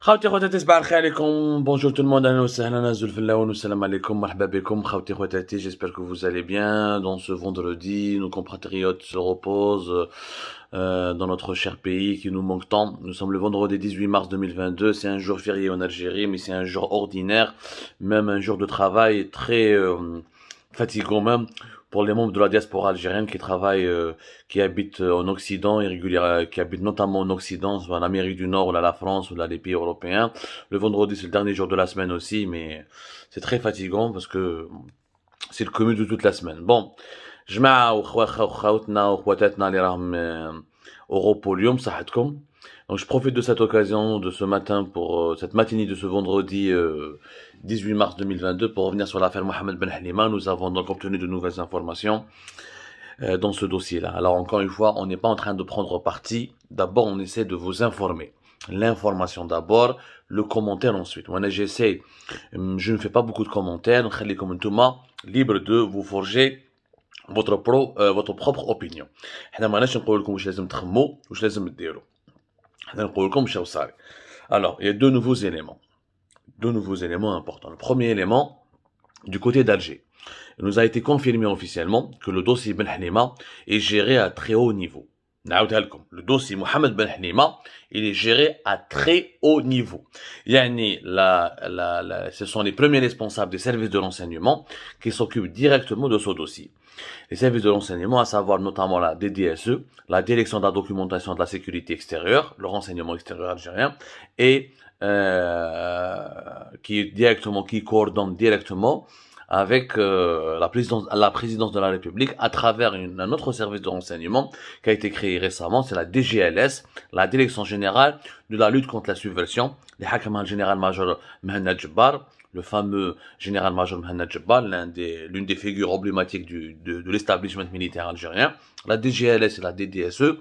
خاوتي bonjour tout le monde مرحبا بكم j'espère que vous allez bien dans ce vendredi nos compatriotes se reposent euh, dans notre cher pays qui nous manque tant. Nous sommes le vendredi 18 mars 2022, c'est un jour férié en Algérie, mais c'est un jour ordinaire, même un jour de travail très euh, fatigant même pour les membres de la diaspora algérienne qui travaillent, euh, qui habitent euh, en Occident régulière, euh, qui habitent notamment en Occident, soit en Amérique du Nord, ou là la France, ou là les pays européens. Le vendredi, c'est le dernier jour de la semaine aussi, mais c'est très fatigant parce que c'est le commun de toute la semaine. Bon. جماعة صحتكم donc je profite de cette occasion, de ce matin, pour euh, cette matinée de ce vendredi euh, 18 mars 2022, pour revenir sur l'affaire Mohamed Ben Halima. Nous avons donc obtenu de nouvelles informations euh, dans ce dossier-là. Alors encore une fois, on n'est pas en train de prendre parti. D'abord, on essaie de vous informer. L'information d'abord, le commentaire ensuite. Moi, j'essaie, hum, je ne fais pas beaucoup de commentaires. Les commentaires libre de vous forger votre, pro, euh, votre propre opinion. Alors, il y a deux nouveaux éléments. Deux nouveaux éléments importants. Le premier élément, du côté d'Alger. Il nous a été confirmé officiellement que le dossier ben Hanema est géré à très haut niveau. Le dossier Mohamed Ben Hanima, il est géré à très haut niveau. Yani, la, la, ce sont les premiers responsables des services de renseignement qui s'occupent directement de ce dossier. Les services de renseignement, à savoir notamment la DDSE, la Direction de la documentation de la sécurité extérieure, le renseignement extérieur algérien, et euh, qui directement, qui coordonne directement avec euh, la, présidence, la présidence de la République à travers un autre service de renseignement qui a été créé récemment, c'est la DGLS, la Direction Générale de la lutte contre la subversion, les général-major mehna le fameux général-major mehna Jabbar, l'une des, des, figures emblématiques du, de, l'establishment militaire algérien, la DGLS et la DDSE,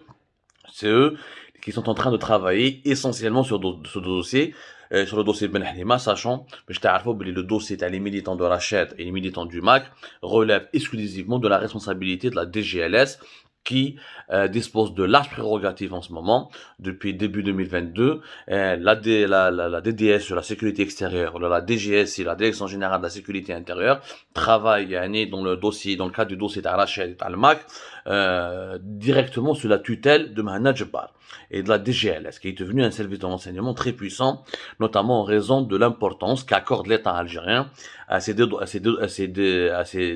c'est eux qui sont en train de travailler essentiellement sur, ce dossier, euh, sur le dossier de Ben Halima, sachant, le dossier les militants de Rachet et les militants du MAC relève exclusivement de la responsabilité de la DGLS qui euh, dispose de larges prérogatives en ce moment. Depuis début 2022, euh, la, la, la, DDS sur la sécurité extérieure, la DGS et la Direction générale de la sécurité intérieure travaillent année dans le dossier, dans le cadre du dossier d'Arachet et d'Almac, MAC directement sous la tutelle de Mahana Jabbar et de la DGLS, qui est devenu un service de renseignement très puissant, notamment en raison de l'importance qu'accorde l'État algérien à ces, deux, à, ces deux, à, ces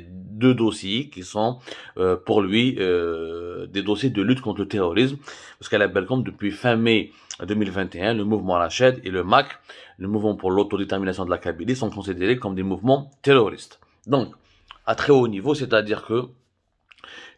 deux, dossiers qui sont euh, pour lui euh, des dossiers de lutte contre le terrorisme, parce qu'à la Belcom, depuis fin mai 2021, le mouvement Rached et le MAC, le mouvement pour l'autodétermination de la Kabylie, sont considérés comme des mouvements terroristes. Donc, à très haut niveau, c'est-à-dire que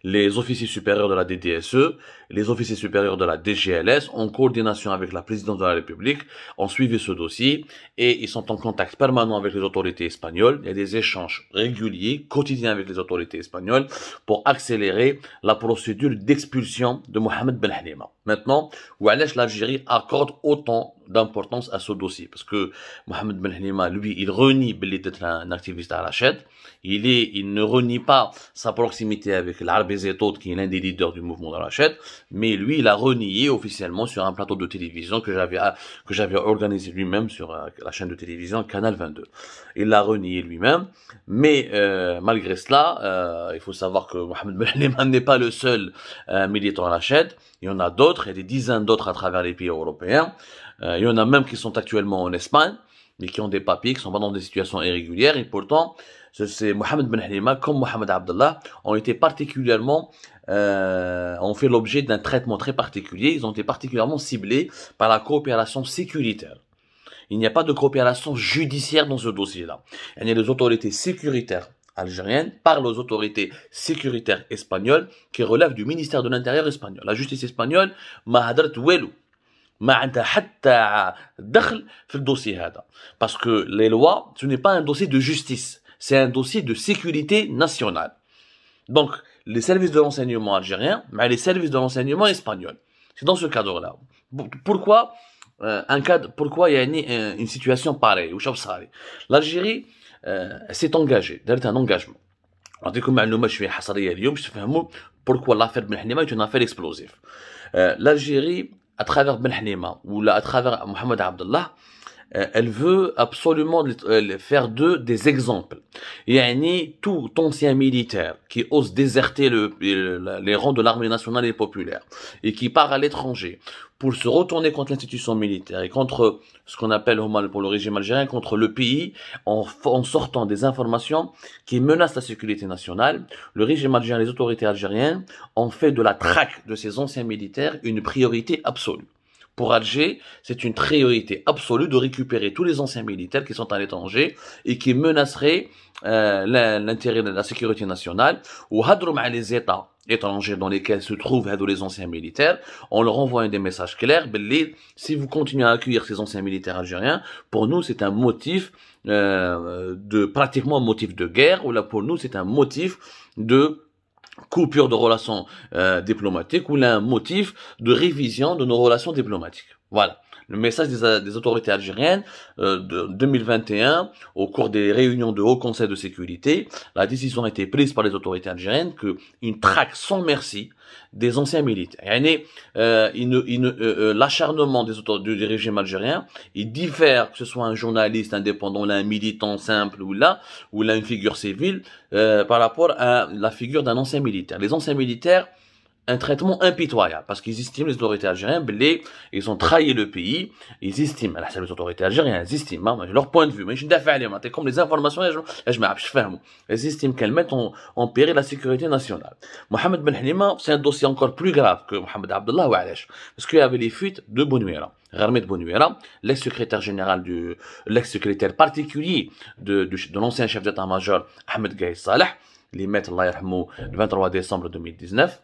les officiers supérieurs de la DDSE, les officiers supérieurs de la DGLS, en coordination avec la présidente de la République, ont suivi ce dossier et ils sont en contact permanent avec les autorités espagnoles et des échanges réguliers, quotidiens avec les autorités espagnoles pour accélérer la procédure d'expulsion de Mohamed Ben Halima maintenant ou l'Algérie accorde autant d'importance à ce dossier parce que Mohamed Ben lui il renie d'être un activiste à Rached il est il ne renie pas sa proximité avec et Zetot qui est l'un des leaders du mouvement de Rached mais lui il a renié officiellement sur un plateau de télévision que j'avais euh, que j'avais organisé lui-même sur euh, la chaîne de télévision Canal 22 il l'a renié lui-même mais euh, malgré cela euh, il faut savoir que Mohamed Ben n'est pas le seul euh, militant à Rached il y en a d'autres il y a des dizaines d'autres à travers les pays européens. Euh, il y en a même qui sont actuellement en Espagne, mais qui ont des papiers, qui sont pas dans des situations irrégulières. Et pourtant, c'est Mohamed Ben Halima comme Mohamed Abdallah ont été particulièrement euh, ont fait l'objet d'un traitement très particulier. Ils ont été particulièrement ciblés par la coopération sécuritaire. Il n'y a pas de coopération judiciaire dans ce dossier-là. Il y a les autorités sécuritaires algérienne par les autorités sécuritaires espagnoles qui relèvent du ministère de l'Intérieur espagnol. La justice espagnole ma hadrat d'intérêt ما ce dossier. le dossier ce n'est pas un dossier de justice c'est un dossier de sécurité nationale donc les services de renseignement algériens mais les services de renseignement espagnols c'est dans ce cadre là pourquoi euh, un cadre pourquoi il y a une, euh, une situation pareille l'Algérie سي آه، اونجاجي دارت ان اونجاجمون نعطيكم معلومه شويه حصريه اليوم باش تفهموا بوركوا لافير بن حنيمه اون افير اكسبلوزيف آه، لالجيري اترافيغ بن حنيمه ولا اترافيغ محمد عبد الله Euh, elle veut absolument euh, faire d'eux des exemples. Il y a ni tout ancien militaire qui ose déserter les rangs de l'armée nationale et populaire et qui part à l'étranger pour se retourner contre l'institution militaire et contre ce qu'on appelle pour le régime algérien, contre le pays, en, en, sortant des informations qui menacent la sécurité nationale, le régime algérien, les autorités algériennes ont fait de la traque de ces anciens militaires une priorité absolue. Pour Alger, c'est une priorité absolue de récupérer tous les anciens militaires qui sont à l'étranger et qui menaceraient euh, l'intérêt de la sécurité nationale. Ou hadrum les États étrangers dans lesquels se trouvent les anciens militaires, on leur envoie des messages clairs. Ben, si vous continuez à accueillir ces anciens militaires algériens, pour nous c'est un motif euh, de pratiquement un motif de guerre. Ou là pour nous c'est un motif de coupure de relations euh, diplomatiques ou un motif de révision de nos relations diplomatiques. Voilà. Le message des, autorités algériennes euh, de 2021, au cours des réunions de Haut Conseil de sécurité, la décision a été prise par les autorités algériennes qu'une traque sans merci des anciens militaires. Et, euh, euh, L'acharnement des autorités du régime algérien, il diffère que ce soit un journaliste indépendant, un militant simple ou là, ou là une figure civile, par rapport à la figure d'un ancien militaire. Les anciens militaires, un traitement impitoyable, parce qu'ils estiment les autorités algériennes, les, ils ont trahi le pays, ils estiment, là, les autorités algériennes, ils estiment, hein, leur point de vue, mais je ne comme les informations, je ferme, Ils estiment qu'elles mettent en, en, péril la sécurité nationale. Mohamed Ben Halima, c'est un dossier encore plus grave que Mohamed Abdullah ou parce qu'il y avait les fuites de Bonouira. Bonouira, l'ex-secrétaire général du, l'ex-secrétaire particulier de, de, de l'ancien chef d'état-major Ahmed Gaïs Saleh, les maîtres, le 23 décembre 2019,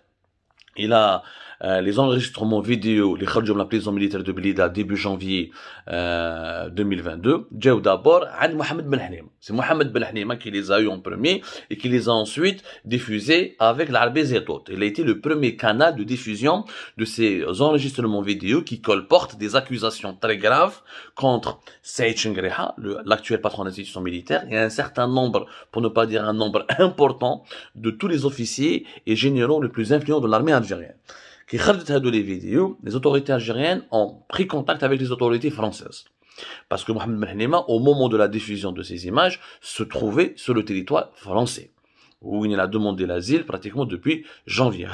il a euh, les enregistrements vidéo, les de la prison militaire de Blida, début janvier euh, 2022, déjà d'abord, Mohamed Ben C'est Mohamed Ben qui les a eu en premier et qui les a ensuite diffusés avec l'Arabie Zetot. Il a été le premier canal de diffusion de ces enregistrements vidéo qui colportent des accusations très graves contre Saïd Chengreha, l'actuel patron de l'institution militaire, et un certain nombre, pour ne pas dire un nombre important, de tous les officiers et généraux les plus influents de l'armée les vidéos, les autorités algériennes ont pris contact avec les autorités françaises. Parce que Mohamed Mahnema, au moment de la diffusion de ces images, se trouvait sur le territoire français où il a demandé l'asile pratiquement depuis janvier.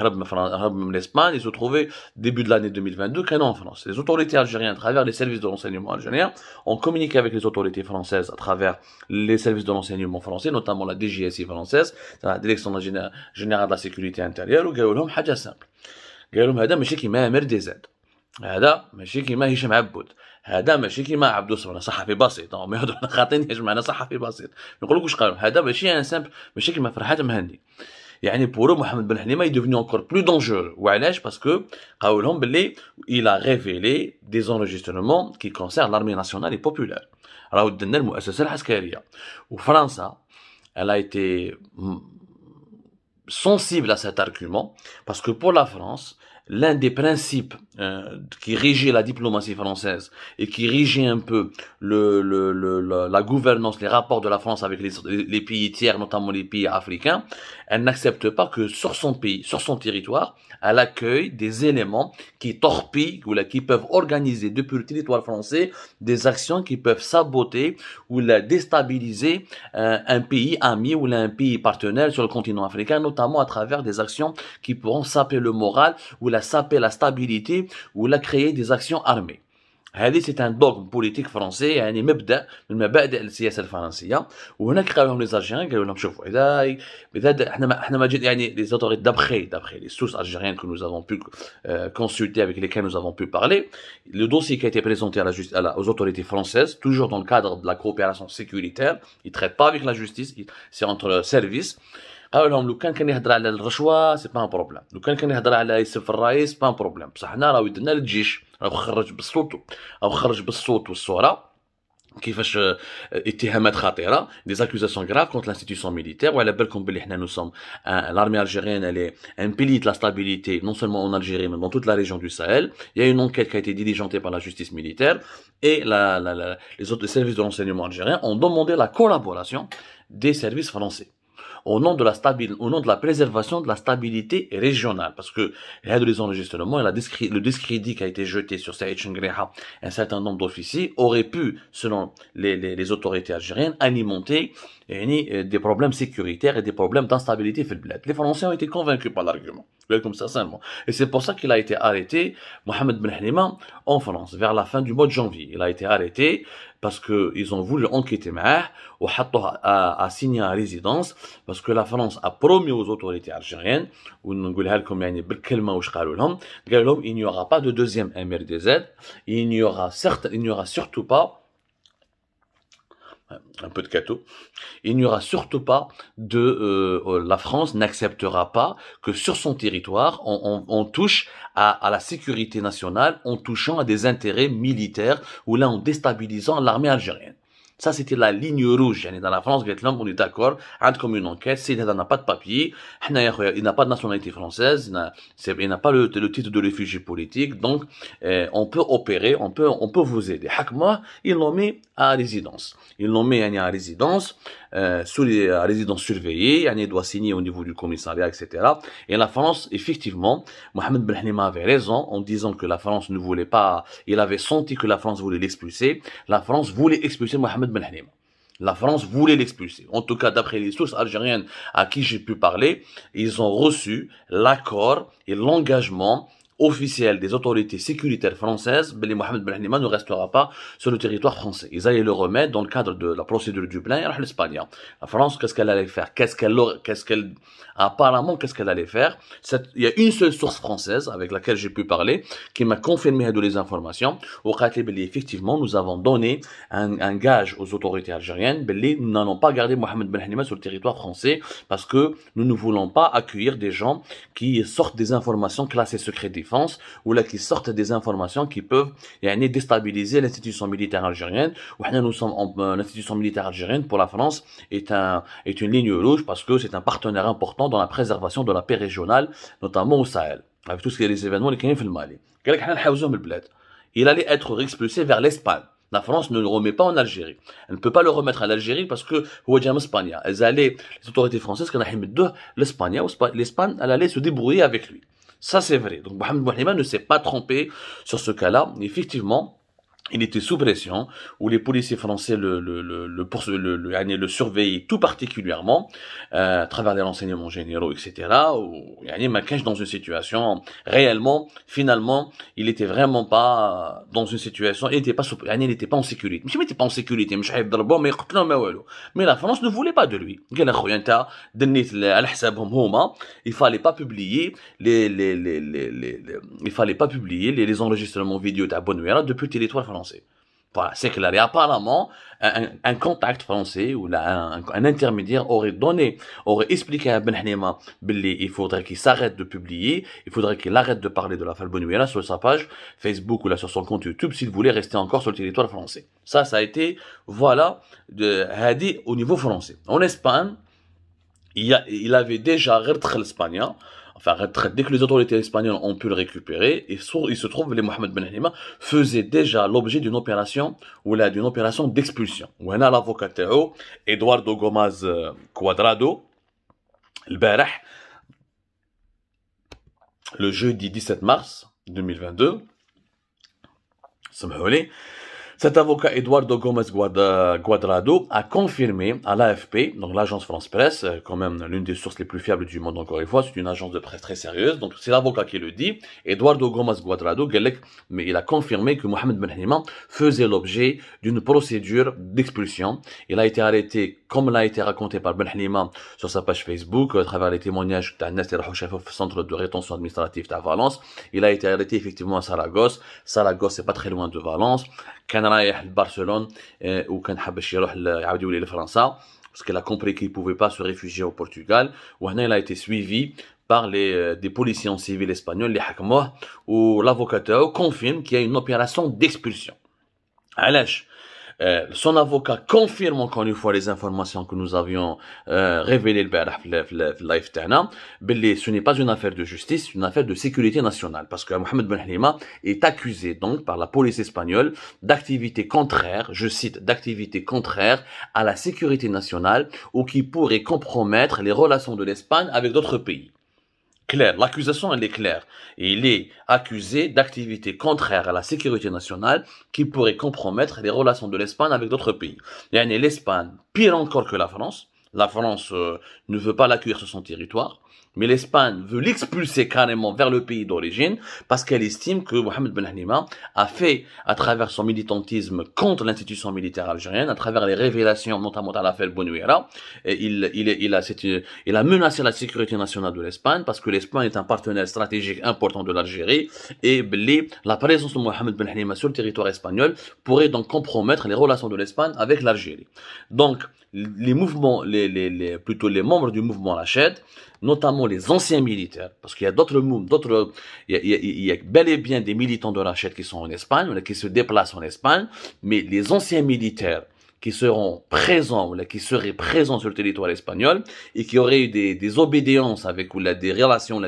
L'Espagne, il se trouvait début de l'année 2022 qu'elle en France. Les autorités algériennes, à travers les services de renseignement algériens, ont communiqué avec les autorités françaises à travers les services de renseignement français, notamment la DGSI française, la Direction Générale de la Sécurité Intérieure, où ils ont simple. قالوا هذا ماشي كيما عامر هذا ماشي كيما هذا ماشي كيما عبدو صبرا صحفي بسيط هما يهضروا خاطين يا جماعه صحفي بسيط ما نقولكوش قالوا هذا ماشي انا سامبل ماشي كيما فرحات مهني يعني بورو محمد بن حليمه يدوفني اونكور بلو دونجور وعلاش باسكو قالوا لهم باللي الى ريفيلي دي زونجيستمون كي كونسير لارمي ناسيونال بوبولار راهو دنا المؤسسه العسكريه وفرنسا elle a été sensible à cet argument parce que pour la France, l'un des principes euh, qui régit la diplomatie française et qui régit un peu le, la gouvernance, les rapports de la France avec les, les pays tiers, notamment les pays africains, elle n'accepte pas que sur son pays, sur son territoire, à l'accueil des éléments qui torpillent ou qui peuvent organiser depuis le territoire français des actions qui peuvent saboter ou la déstabiliser euh, un pays ami ou un pays partenaire sur le continent africain, notamment à travers des actions qui pourront saper le moral ou la saper la stabilité ou la créer des actions armées. C'est un dogme politique français qui se déroule depuis de la française. Les Algériens Les algériennes que nous avons pu euh، consulter, avec lesquelles nous avons pu parler, le dossier qui a été présenté à la aux autorités françaises, toujours dans le cadre de la coopération sécuritaire, ne traite pas avec la justice, c'est entre le services. حاولهم لو كان كان يهضر على الرشوه سي با بروبليم لو كان كان يهضر على يوسف الرئيس با بروبليم بصح حنا راهو درنا للجيش راهو خرج بالصوت راهو خرج بالصوت والصوره كيفاش été diligentée par la justice militaire et les autres services de renseignement algériens ont demandé la collaboration des services français au nom de la stabilité, au nom de la préservation de la stabilité régionale. Parce que, des enregistrements et la le discrédit qui a été jeté sur Saïd Chengreha, un certain nombre d'officiers, auraient pu, selon les, autorités algériennes, alimenter eh, euh, des problèmes sécuritaires et des problèmes d'instabilité Les Français ont été convaincus par l'argument. Et c'est pour ça qu'il a été arrêté, Mohamed Ben en France, vers la fin du mois de janvier. Il a été arrêté parce qu'ils ont voulu enquêter hein, ou a signé à résidence, parce que la France a promis aux autorités algériennes, il n'y aura pas de deuxième MRDZ, il n'y aura, il n'y aura surtout pas un peu de cateau, il n'y aura surtout pas de... Euh, euh, la France n'acceptera pas que sur son territoire, on, touche à, à, la sécurité nationale en touchant à des intérêts militaires ou là en déstabilisant l'armée algérienne. Ça, c'était la ligne rouge. Dans la France, Vietnam, on est d'accord. comme une enquête. C'est n'a pas de papier. Il n'a pas de nationalité française. Il n'a pas le, titre de réfugié politique. Donc, eh, on peut opérer. On peut, vous aider. Hakma, ils l'ont mis à résidence. Ils l'ont mis à résidence. Euh, sur les résidents euh, surveillés, il doit signer au niveau du commissariat, etc. Et la France, effectivement, Mohamed Benhlima avait raison en disant que la France ne voulait pas, il avait senti que la France voulait l'expulser. La France voulait expulser Mohamed Benhlima. La France voulait l'expulser. En tout cas, d'après les sources algériennes à qui j'ai pu parler, ils ont reçu l'accord et l'engagement officielle des autorités sécuritaires françaises, Beli Mohamed Ben ne restera pas sur le territoire français. Ils allaient le remettre dans le cadre de la procédure du plein à l'Espagne. La France, qu'est-ce qu'elle allait faire Qu'est-ce qu'elle, qu'est-ce qu'elle, apparemment, qu'est-ce qu'elle allait faire Il y a une seule source française avec laquelle j'ai pu parler qui m'a confirmé de les informations. Au effectivement, nous avons donné un, gage aux autorités algériennes. Beli, nous n'allons pas garder Mohamed Ben sur le territoire français parce que nous ne voulons pas accueillir des gens qui sortent des informations classées secrètes France ou là qui sortent des informations qui peuvent déstabiliser l'institution militaire algérienne. Nous sommes euh, l'institution militaire algérienne pour la France est un est une ligne rouge parce que c'est un partenaire important dans la préservation de la paix régionale, notamment au Sahel, avec tout ce qui est les événements qui viennent le Mali. Il allait être expulsé vers l'Espagne. La France ne le remet pas en Algérie. Elle ne peut pas le remettre à Algérie parce que Espagne. Elles allaient, les autorités françaises, l'Espagne, l'Espagne, elle allait se débrouiller avec lui. Ça, c'est vrai. Donc, Mohamed Balema ne s'est pas trompé sur ce cas-là. Effectivement, il était sous pression, où les policiers français le, le, le, le, le, le surveillaient tout particulièrement, euh, à travers les renseignements généraux, etc., où yani, Makesh dans une situation, réellement, finalement, il était vraiment pas dans une situation, il n'était pas, il n'était pas en sécurité. Il n'était pas en sécurité, mais la France ne voulait pas de lui. Il fallait pas publier les, les, les, les, il fallait pas publier les, enregistrements vidéo de hein, depuis le territoire français français. Voilà, c'est clair. Et apparemment, un, un, contact français ou un, intermédiaire aurait donné, aurait expliqué à Ben il faudrait qu'il s'arrête de publier, il faudrait qu'il arrête de parler de la Falbonuela sur sa page Facebook ou là sur son compte YouTube s'il voulait rester encore sur le territoire français. Ça, ça a été, voilà, de Hadi au niveau français. En Espagne, il, a, il avait déjà l'Espagne hein. Enfin, dès que les autorités espagnoles ont pu le récupérer, il se trouve que les Mohamed Ben Halima faisaient déjà l'objet d'une opération ou là d'une opération d'expulsion. Où a l'avocat Eduardo Gomez euh, Cuadrado, le jeudi 17 mars 2022, cet avocat Eduardo Gomez Guadrado euh, a confirmé à l'AFP, donc l'agence France Presse, euh, quand même l'une des sources les plus fiables du monde encore une fois, c'est une agence de presse très sérieuse, donc c'est l'avocat qui le dit, Eduardo Gomez Guadrado, mais il a confirmé que Mohamed Benhanima faisait l'objet d'une procédure d'expulsion. Il a été arrêté, comme l'a été raconté par Benhanima sur sa page Facebook, à travers les témoignages chef au centre de rétention administrative à Valence. Il a été arrêté effectivement à Saragosse. Saragosse, c'est pas très loin de Valence. كان Barcelone a compris qu'il ne pouvait pas se réfugier au Portugal. où il a été suivi par euh, des policiers civils espagnols, les Hakmoh, où l'avocat confirme qu'il y a une opération d'expulsion. Alash, son avocat confirme encore une fois les informations que nous avions euh, révélées le Tana. live ce n'est pas une affaire de justice, c'est une affaire de sécurité nationale parce que Mohamed Ben Halima est accusé donc par la police espagnole d'activités contraires, je cite, d'activités contraires à la sécurité nationale ou qui pourraient compromettre les relations de l'Espagne avec d'autres pays. Claire, L'accusation, elle est claire. Et il est accusé d'activités contraires à la sécurité nationale qui pourraient compromettre les relations de l'Espagne avec d'autres pays. Et l'Espagne, pire encore que la France, la France euh, ne veut pas l'accueillir sur son territoire. Mais l'Espagne veut l'expulser carrément vers le pays d'origine parce qu'elle estime que Mohamed Ben Hanima a fait, à travers son militantisme contre l'institution militaire algérienne, à travers les révélations, notamment à la il, il, a, il a menacé la sécurité nationale de l'Espagne parce que l'Espagne est un partenaire stratégique important de l'Algérie et la présence de Mohamed Ben Hanima sur le territoire espagnol pourrait donc compromettre les relations de l'Espagne avec l'Algérie. Donc, les mouvements, les, les, les, plutôt les membres du mouvement Rached, notamment les anciens militaires, parce qu'il y a d'autres d'autres, il, y a bel et bien des militants de Rached qui sont en Espagne, qui se déplacent en Espagne, mais les anciens militaires qui seront présents, qui seraient présents sur le territoire espagnol et qui auraient eu des, des obédiences avec ou des relations,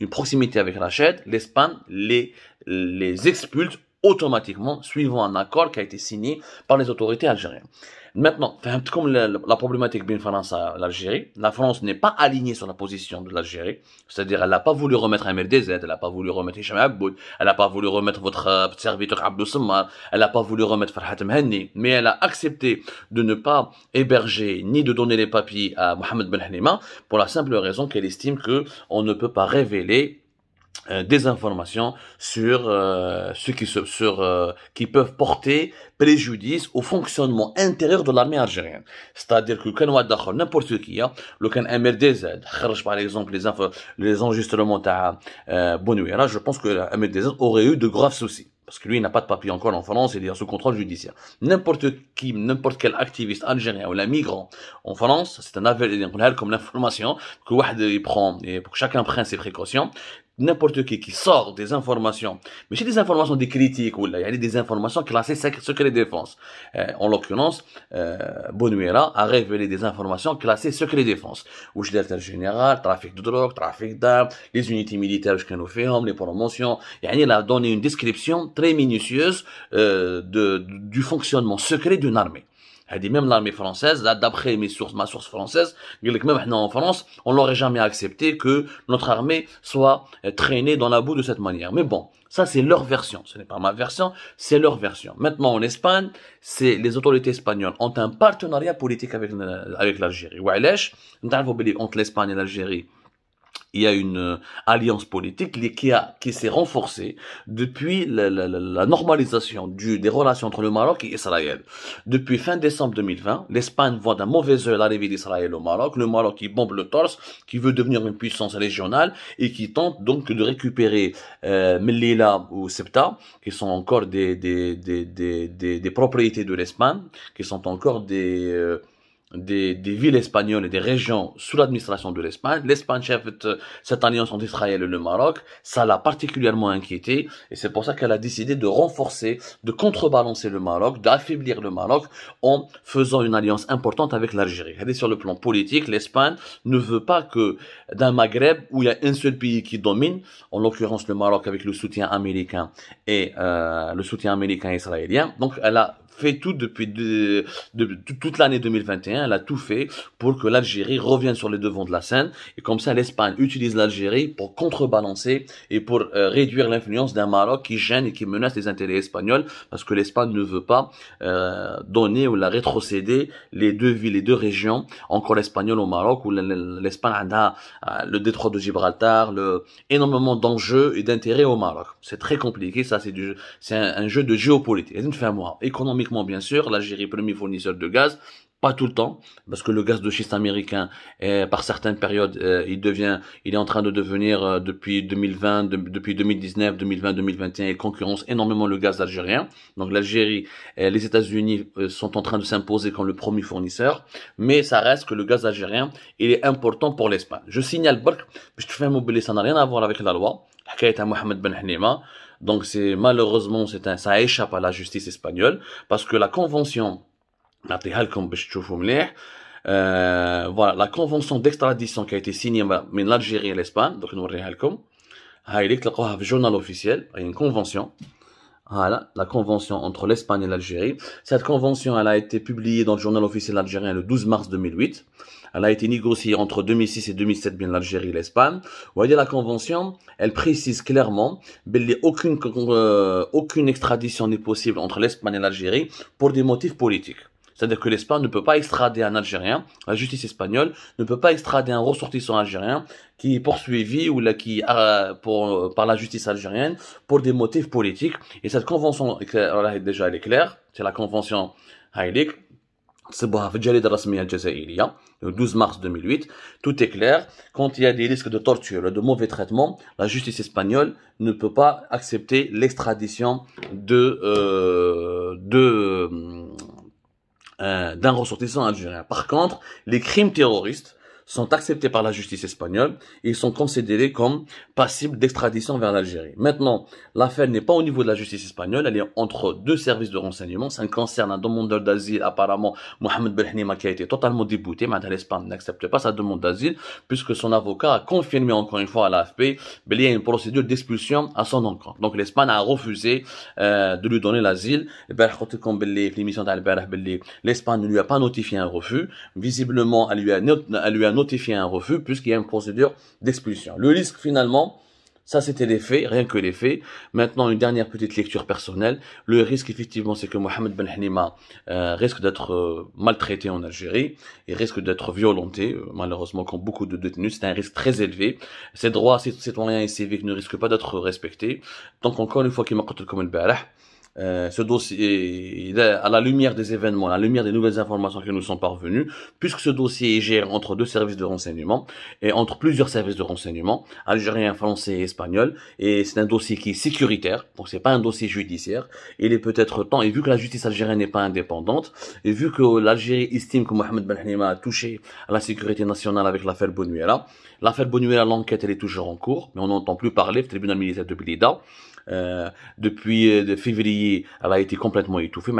une proximité avec Rached, l'Espagne les, les expulse automatiquement suivant un accord qui a été signé par les autorités algériennes. Maintenant, comme la, la problématique bien France à l'Algérie, la France n'est pas alignée sur la position de l'Algérie, c'est-à-dire elle n'a pas voulu remettre un elle n'a pas voulu remettre Hicham Aboud, elle n'a pas voulu remettre votre euh, serviteur Abdou Semmar, elle n'a pas voulu remettre Farhat Mhani, mais elle a accepté de ne pas héberger ni de donner les papiers à Mohamed Ben Halima pour la simple raison qu'elle estime que on ne peut pas révéler euh, des informations sur euh, ceux qui se, sur euh, qui peuvent porter préjudice au fonctionnement intérieur de l'armée algérienne c'est-à-dire que quand on n'importe qui hein, le can MRDZ par exemple les les enregistrements à Là, je pense que MRDZ aurait eu de graves soucis parce que lui n'a pas de papier encore en France, il est sous contrôle judiciaire. N'importe qui, n'importe quel activiste algérien ou la migrant en France, c'est un aval comme l'information que il prend et pour que chacun prenne ses précautions n'importe qui qui sort des informations, mais c'est des informations des critiques ou il y a des informations classées secret défense. en l'occurrence, euh, Bonuera a révélé des informations classées secret défense. Ou je général, trafic de drogue, trafic d'armes, les unités militaires que nous faisons, les promotions. il a donné une description très minutieuse euh, de, du fonctionnement secret d'une armée dit même l'armée française d'après mes sources ma source française même en France on n'aurait jamais accepté que notre armée soit traînée dans la boue de cette manière mais bon ça c'est leur version ce n'est pas ma version c'est leur version maintenant en Espagne c'est les autorités espagnoles ont un partenariat politique avec l'Algérie وعلاش entre l'Espagne et l'Algérie il y a une euh, alliance politique qui, a, qui s'est renforcée depuis la, normalisation des relations entre le Maroc et Israël. Depuis fin décembre 2020, l'Espagne voit d'un mauvais oeil l'arrivée d'Israël au Maroc, le Maroc qui bombe le torse, qui veut devenir une puissance régionale et qui tente donc de récupérer euh, Melilla ou Septa, qui sont encore des, des, des, des, propriétés de l'Espagne, qui sont encore des... Euh, des, des, villes espagnoles et des régions sous l'administration de l'Espagne. L'Espagne chef cette alliance entre Israël et le Maroc. Ça l'a particulièrement inquiété et c'est pour ça qu'elle a décidé de renforcer, de contrebalancer le Maroc, d'affaiblir le Maroc en faisant une alliance importante avec l'Algérie. est sur le plan politique, l'Espagne ne veut pas que d'un Maghreb où il y a un seul pays qui domine, en l'occurrence le Maroc avec le soutien américain et euh, le soutien américain israélien. Donc elle a fait tout depuis de, toute l'année 2021 elle a tout fait pour que l'Algérie revienne sur les devants de la scène. Et comme ça, l'Espagne utilise l'Algérie pour contrebalancer et pour euh, réduire l'influence d'un Maroc qui gêne et qui menace les intérêts espagnols parce que l'Espagne ne veut pas euh, donner ou la rétrocéder les deux villes, les deux régions, encore espagnoles au Maroc où l'Espagne a euh, le détroit de Gibraltar, énormément d'enjeux et d'intérêts au Maroc. C'est très compliqué, ça c'est du, c'est un, jeu de géopolitique. Économiquement bien sûr, l'Algérie premier fournisseur de gaz, pas tout le temps, parce que le gaz de schiste américain, par certaines périodes, euh, il devient, il est en train de devenir euh, depuis 2020, depuis 2019, 2020, 2021, il concurrence énormément le gaz algérien. Donc l'Algérie, euh, les États-Unis euh, sont en train de s'imposer comme le premier fournisseur, mais ça reste que le gaz algérien, il est important pour l'Espagne. Je signale, je te fais mobiliser, ça n'a rien à voir avec la loi. Mohamed Ben Hanima. Donc c'est malheureusement, c'est un, ça échappe à la justice espagnole parce que la convention euh, la convention d'extradition qui a été signée entre bah, l'Algérie et l'Espagne سيني من لالجيري لاسبان دوك Voilà, la convention entre l'Espagne et l'Algérie. Cette convention, elle a été publiée dans le journal officiel algérien le 12 mars 2008. Elle a été négociée entre 2006 et 2007 bien l'Algérie et l'Espagne. Vous voyez, la convention, elle précise clairement qu'aucune ben, euh, aucune extradition n'est possible entre l'Espagne et l'Algérie pour des motifs politiques. C'est-à-dire que l'Espagne ne peut pas extrader un Algérien, la justice espagnole ne peut pas extrader un ressortissant algérien qui est poursuivi ou là, qui, pour, par la justice algérienne pour des motifs politiques. Et cette convention, déjà, elle est claire, c'est la convention Haïlik, تصبوها 12 mars 2008 tout est clair quand il y a des risques de torture de mauvais traitement la justice espagnole ne peut pas accepter l'extradition de euh, de euh, euh, d'un ressortissant algérien. Par contre, les crimes terroristes, sont acceptés par la justice espagnole et sont considérés comme passibles d'extradition vers l'Algérie. Maintenant, l'affaire n'est pas au niveau de la justice espagnole, elle est entre deux services de renseignement. Ça concerne un demandeur d'asile, apparemment Mohamed Belhnima, qui a été totalement débouté. Maintenant, l'Espagne n'accepte pas sa demande d'asile puisque son avocat a confirmé encore une fois à l'AFP qu'il y a une procédure d'expulsion à son encontre. Donc l'Espagne a refusé euh, de lui donner l'asile. L'Espagne ne lui a pas notifié un refus. Visiblement, elle lui a, elle lui a notifier un refus puisqu'il y a une procédure d'expulsion. Le risque finalement, ça, c'était les faits, rien que les faits. Maintenant, une dernière petite lecture personnelle. Le risque, effectivement, c'est que Mohamed Ben Hanima euh, risque d'être euh, maltraité en Algérie. Il risque d'être violenté, euh, malheureusement, comme beaucoup de détenus. C'est un risque très élevé. Ses droits ses citoyens et civiques ne risquent pas d'être respectés. Donc, encore une fois, qu'il m'a comme le euh, ce dossier à la lumière des événements, à la lumière des nouvelles informations qui nous sont parvenues, puisque ce dossier est géré entre deux services de renseignement et entre plusieurs services de renseignement, algériens, français et espagnols, et c'est un dossier qui est sécuritaire, donc c'est pas un dossier judiciaire. Il est peut-être temps, et vu que la justice algérienne n'est pas indépendante, et vu que l'Algérie estime que Mohamed Benhanima a touché à la sécurité nationale avec l'affaire Bonuela, l'affaire Bonuela, l'enquête elle est toujours en cours, mais on n'entend plus parler, le tribunal militaire de Blida, euh, depuis euh, de février, elle a été complètement étouffée,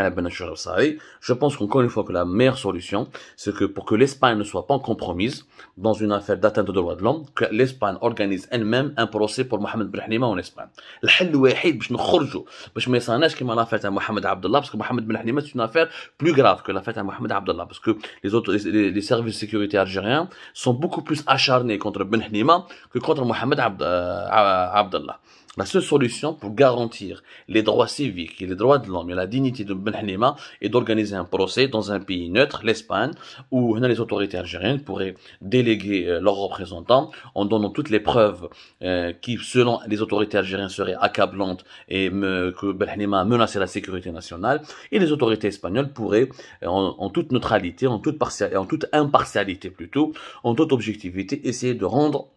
je pense qu'encore une fois que la meilleure solution, c'est que pour que l'Espagne ne soit pas compromise dans une affaire d'atteinte aux droits de l'homme, que l'Espagne organise elle-même un procès pour Mohamed Benhlima en Espagne. nous الوحيد باش نخرجوا باش ما كما Mohamed Mohamed Abdallah, parce que Mohamed c'est une affaire plus grave que l'affaire Mohamed Abdullah, parce que les autres les, services de sécurité algériens sont beaucoup plus acharnés contre Ben que contre Mohamed euh, Abdallah. La seule solution pour garantir les droits civiques et les droits de l'homme et la dignité de Ben Halima est d'organiser un procès dans un pays neutre, l'Espagne, où les autorités algériennes pourraient déléguer euh, leurs représentants en donnant toutes les preuves euh, qui, selon les autorités algériennes, seraient accablantes et que Ben Halima menaçait la sécurité nationale. Et les autorités espagnoles pourraient, euh, en, toute neutralité, en toute impartialité plutôt, en toute objectivité, essayer de rendre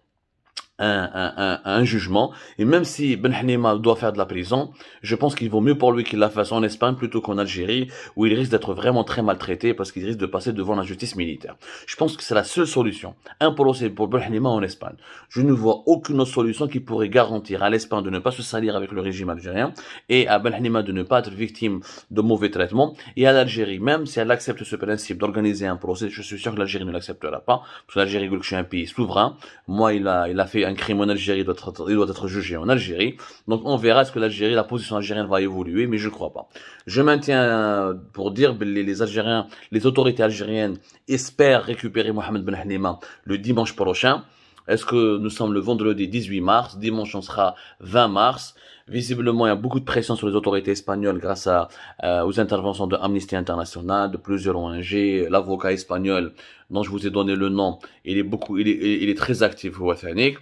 un, jugement. Et même si Ben Hanima doit faire de la prison, je pense qu'il vaut mieux pour lui qu'il la fasse en Espagne plutôt qu'en Algérie, où il risque d'être vraiment très maltraité parce qu'il risque de passer devant la justice militaire. Je pense que c'est la seule solution. Un procès pour Ben en Espagne. Je ne vois aucune autre solution qui pourrait garantir à l'Espagne de ne pas se salir avec le régime algérien et à Ben de ne pas être victime de mauvais traitements. Et à l'Algérie, même si elle accepte ce principe d'organiser un procès, je suis sûr que l'Algérie ne l'acceptera pas, parce que l'Algérie, que je suis un pays souverain. Moi, il a, il a fait crime en Algérie, doit, être, jugé en Algérie. Donc on verra est-ce que l'Algérie, la position algérienne va évoluer, mais je ne crois pas. Je maintiens euh, pour dire les, les Algériens, les autorités algériennes espèrent récupérer Mohamed Ben Hanima le dimanche prochain. Est-ce que nous sommes le vendredi 18 mars Dimanche, on sera 20 mars. Visiblement, il y a beaucoup de pression sur les autorités espagnoles grâce euh, aux interventions de Amnesty International, de plusieurs ONG, l'avocat espagnol dont je vous ai donné le nom, il est beaucoup, il est, très actif au Watanique.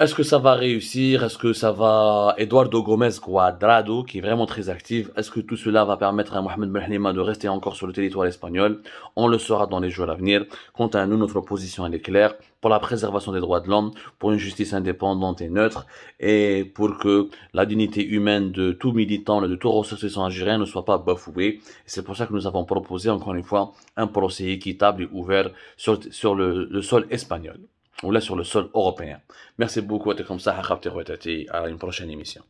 Est-ce que ça va réussir Est-ce que ça va... Eduardo Gomez Guadrado, qui est vraiment très actif, est-ce que tout cela va permettre à Mohamed Benhlima de rester encore sur le territoire espagnol On le saura dans les jours à venir. Quant à nous, notre position, elle est claire pour la préservation des droits de l'homme, pour une justice indépendante et neutre, et pour que la dignité humaine de tout militant de tout ressortissant algérien ne soit pas bafouée. C'est pour ça que nous avons proposé, encore une fois, un procès équitable et ouvert sur, sur le, sol espagnol, ou là sur le sol européen. Merci beaucoup, et comme ça, à une prochaine émission.